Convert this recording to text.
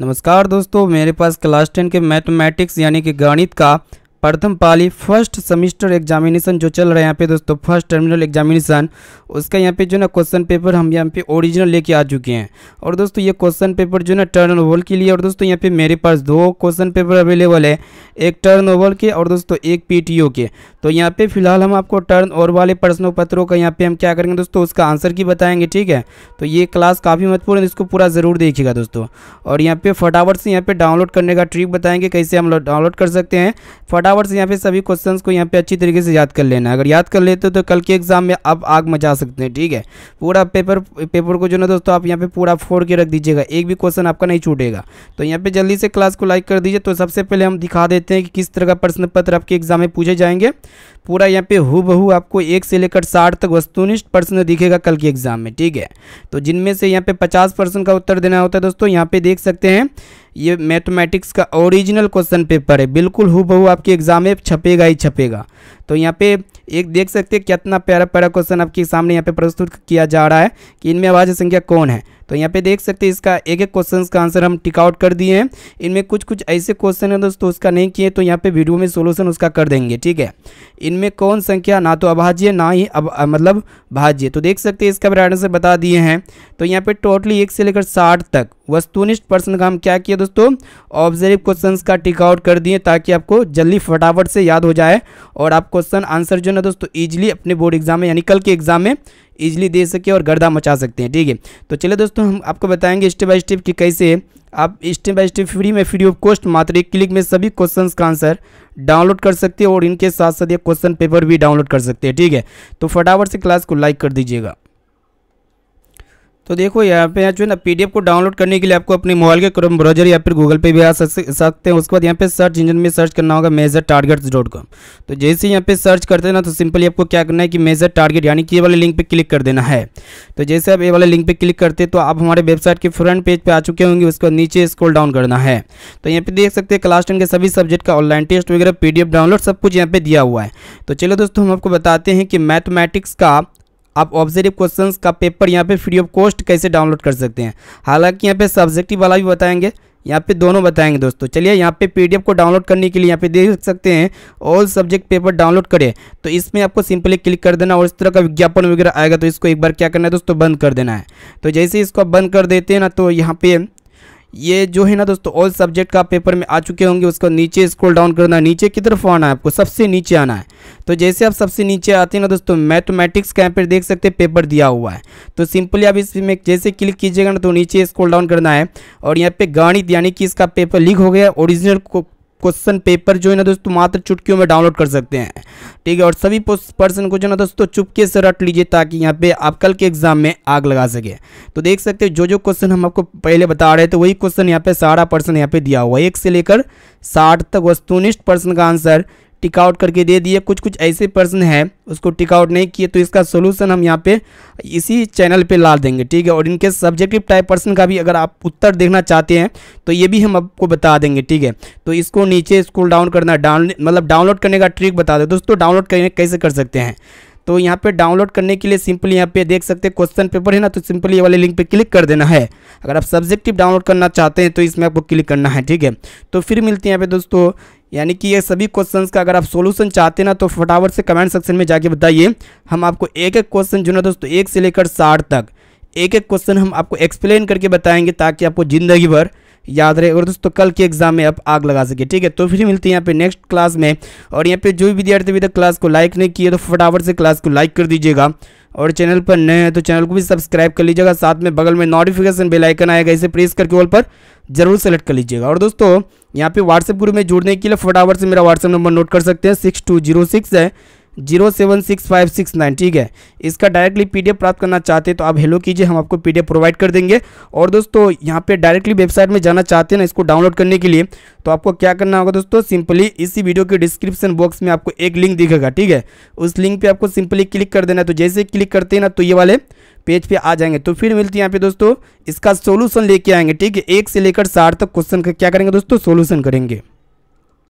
नमस्कार दोस्तों मेरे पास क्लास टेन के मैथमेटिक्स यानी कि गणित का प्रथम पाली फर्स्ट सेमिस्टर एग्जामिनेशन जो चल रहा है यहाँ पे दोस्तों फर्स्ट टर्मिनल एग्जामिनेशन उसका यहाँ पे जो ना क्वेश्चन पेपर हम यहाँ पे ओरिजिनल लेके आ चुके हैं और दोस्तों ये क्वेश्चन पेपर जो ना टर्न ओवर के लिए और दोस्तों यहाँ पे मेरे पास दो क्वेश्चन पेपर अवेलेबल है एक टर्न ओवर के और दोस्तों एक पी के तो यहाँ पे फिलहाल हम आपको टर्न ओवर वाले प्रश्नों पत्रों का यहाँ पे हम क्या करेंगे दोस्तों उसका आंसर की बताएंगे ठीक है तो ये क्लास काफ़ी महत्वपूर्ण इसको पूरा ज़रूर देखिएगा दोस्तों और यहाँ पे फटाफट से यहाँ पे डाउनलोड करने का ट्रिक बताएंगे कैसे हम लोग डाउनलोड कर सकते हैं फटाफट फटाफट से यहाँ पे सभी क्वेश्चंस को यहाँ पे अच्छी तरीके से याद कर लेना अगर याद कर लेते हो तो कल के एग्जाम में आप आग मचा सकते हैं ठीक है पूरा पेपर पेपर को जो ना दोस्तों आप यहाँ पे पूरा फोड़ के रख दीजिएगा एक भी क्वेश्चन आपका नहीं छूटेगा तो यहाँ पे जल्दी से क्लास को लाइक कर दीजिए तो सबसे पहले हम दिखा देते हैं कि किस तरह का प्रश्न पत्र आपके एग्जाम में पूछे जाएंगे पूरा यहाँ पे हु बहू आपको एक से लेकर साठ तक वस्तुनिष्ठ प्रश्न दिखेगा कल के एग्जाम में ठीक है तो जिनमें से यहाँ पे पचास परसेंट का उत्तर देना होता है दोस्तों यहाँ पे देख सकते हैं ये मैथमेटिक्स का ओरिजिनल क्वेश्चन पेपर है बिल्कुल हु बहू आपके एग्जाम में छपेगा ही छपेगा तो यहाँ पे एक देख सकते हैं कितना प्यारा प्यारा क्वेश्चन आपके सामने यहाँ पे प्रस्तुत किया जा रहा है कि इनमें आवाज संख्या कौन है तो यहाँ पे देख सकते हैं इसका एक एक क्वेश्चन का आंसर हम टिकआउट कर दिए हैं इनमें कुछ कुछ ऐसे क्वेश्चन है दोस्तों उसका नहीं किए तो यहाँ पे वीडियो में सोल्यूशन उसका कर देंगे ठीक है इनमें कौन संख्या ना तो अभाज्य ना ही अब मतलब भाज्य तो देख सकते हैं इसका भी आंसर बता दिए हैं तो यहाँ पे टोटली एक से लेकर साठ तक वस्तुनिष्ठ प्रश्न का हम क्या किया दोस्तों ऑब्जर्व क्वेश्चंस का टिक आउट कर दिए ताकि आपको जल्दी फटाफट से याद हो जाए और आप क्वेश्चन आंसर जो ना दोस्तों ईजिली अपने बोर्ड एग्जाम में यानी कल के एग्जाम में ईजिली दे सके और गर्दा मचा सकते हैं ठीक है तो चलिए दोस्तों हम आपको बताएंगे स्टेप बाय स्टेप कि कैसे आप स्टेप बाय स्टेप फ्री में फ्री ऑफ कॉस्ट मात्र एक क्लिक में सभी क्वेश्चन का आंसर डाउनलोड कर सकते हैं और इनके साथ साथ ये क्वेश्चन पेपर भी डाउनलोड कर सकते हैं ठीक है तो फटाफट से क्लास को लाइक कर दीजिएगा तो देखो यहाँ पे जो है ना पीडीएफ को डाउनलोड करने के लिए आपको अपने मोबाइल के क्रोम ब्राउजर या फिर गूगल पे भी आ सकते हैं उसके बाद यहाँ पे सर्च इंजन में सर्च करना होगा मेजर टारगेट्स डॉट कॉम तो जैसे यहाँ पे सर्च करते हैं ना तो सिंपली आपको क्या करना है कि मेजर टारगेट यानी कि ये वाले लिंक पर क्लिक कर देना है तो जैसे आप ये वाले लिंक पर क्लिक करते हैं तो आप हमारे वेबसाइट के फ्रंट पेज पर पे आ चुके होंगे उसके बाद नीचे स्क्रोल डाउन करना है तो यहाँ पे देख सकते हैं क्लास टेन के सभी सब्जेक्ट का ऑनलाइन टेस्ट वगैरह पी डाउनलोड सब कुछ यहाँ पर दिया हुआ है तो चलो दोस्तों हम आपको बताते हैं कि मैथमेटिक्स का आप ऑब्जेक्टिव क्वेश्चंस का पेपर यहाँ पे फ्री ऑफ कॉस्ट कैसे डाउनलोड कर सकते हैं हालांकि यहाँ पे सब्जेक्टिव वाला भी बताएंगे यहाँ पे दोनों बताएंगे दोस्तों चलिए यहाँ पे पीडीएफ को डाउनलोड करने के लिए यहाँ पे देख सकते हैं ऑल सब्जेक्ट पेपर डाउनलोड करें तो इसमें आपको सिंपली क्लिक कर देना और इस तरह का विज्ञापन वगैरह आएगा तो इसको एक बार क्या करना है दोस्तों बंद कर देना है तो जैसे इसको बंद कर देते हैं ना तो यहाँ पे ये जो है ना दोस्तों ऑल सब्जेक्ट का पेपर में आ चुके होंगे उसको नीचे स्क्रॉल डाउन करना है नीचे की तरफ आना है आपको सबसे नीचे आना है तो जैसे आप सबसे नीचे आते हैं ना दोस्तों मैथमेटिक्स का यहाँ पर देख सकते हैं पेपर दिया हुआ है तो सिंपली आप इसमें जैसे क्लिक कीजिएगा ना तो नीचे स्क्रॉल डाउन करना है और यहाँ पे गणित यानी कि इसका पेपर लीक हो गया ओरिजिनल क्वेश्चन पेपर जो है ना दोस्तों मात्र चुटकियों में डाउनलोड कर सकते हैं ठीक है और सभी पर्सन को जो ना दोस्तों चुपके से रट लीजिए ताकि यहाँ पे आप कल के एग्जाम में आग लगा सके तो देख सकते हो जो जो क्वेश्चन हम आपको पहले बता रहे थे तो वही क्वेश्चन यहाँ पे सारा पर्सन यहाँ पे दिया हुआ है एक से लेकर साठ तक वस्तुनिष्ठ पर्सन का आंसर टिक आउट करके दे दिए कुछ कुछ ऐसे पर्सन हैं उसको टिक आउट नहीं किए तो इसका सोल्यूशन हम यहाँ पे इसी चैनल पे ला देंगे ठीक है और इनके सब्जेक्टिव टाइप पर्सन का भी अगर आप उत्तर देखना चाहते हैं तो ये भी हम आपको बता देंगे ठीक है तो इसको नीचे स्कूल डाउन करना डाउन मतलब डाउनलोड करने का ट्रिक बता दो दोस्तों डाउनलोड करने कैसे कर सकते हैं तो यहाँ पे डाउनलोड करने के लिए सिंपली यहाँ पे देख सकते हैं क्वेश्चन पेपर है ना तो सिंपली ये वाले लिंक पे क्लिक कर देना है अगर आप सब्जेक्टिव डाउनलोड करना चाहते हैं तो इसमें आपको क्लिक करना है ठीक है तो फिर मिलते हैं यहाँ पे दोस्तों यानी कि ये सभी क्वेश्चंस का अगर आप सॉल्यूशन चाहते ना तो फटाफट से कमेंट सेक्शन में जाके बताइए हम आपको एक एक क्वेश्चन जो ना दोस्तों एक से लेकर साठ तक एक एक क्वेश्चन हम आपको एक्सप्लेन करके बताएंगे ताकि आपको ज़िंदगी भर याद रहे और दोस्तों कल के एग्जाम में आप आग लगा सके ठीक है तो फिर मिलते हैं यहाँ पे नेक्स्ट क्लास में और यहाँ पे जो भी विद्यार्थी अभी तक क्लास को लाइक नहीं किए तो फटाफट से क्लास को लाइक कर दीजिएगा और चैनल पर नए हैं तो चैनल को भी सब्सक्राइब कर लीजिएगा साथ में बगल में नोटिफिकेशन बेल आइकन आएगा इसे प्रेस करके ऑल पर जरूर सेलेक्ट कर लीजिएगा और दोस्तों यहाँ पे व्हाट्सएप ग्रुप में जुड़ने के लिए फटाफट से मेरा व्हाट्सएप नंबर नोट कर सकते हैं सिक्स टू जीरो सिक्स है zero seven six five six nine ठीक है इसका डायरेक्टली पीडीएफ प्राप्त करना चाहते हैं तो आप हेलो कीजिए हम आपको पीडीएफ प्रोवाइड कर देंगे और दोस्तों यहाँ पे डायरेक्टली वेबसाइट में जाना चाहते हैं ना इसको डाउनलोड करने के लिए तो आपको क्या करना होगा दोस्तों सिंपली इसी वीडियो के डिस्क्रिप्शन बॉक्स में आपको एक लिंक दिखेगा ठीक है उस लिंक पर आपको सिंपली क्लिक कर देना है तो जैसे क्लिक करते हैं ना तो ये वाले पेज पे आ जाएंगे तो फिर मिलती है यहाँ पे दोस्तों इसका सोल्यूशन लेके आएंगे ठीक है एक से लेकर साठ तक क्वेश्चन का क्या करेंगे दोस्तों सोल्यूशन करेंगे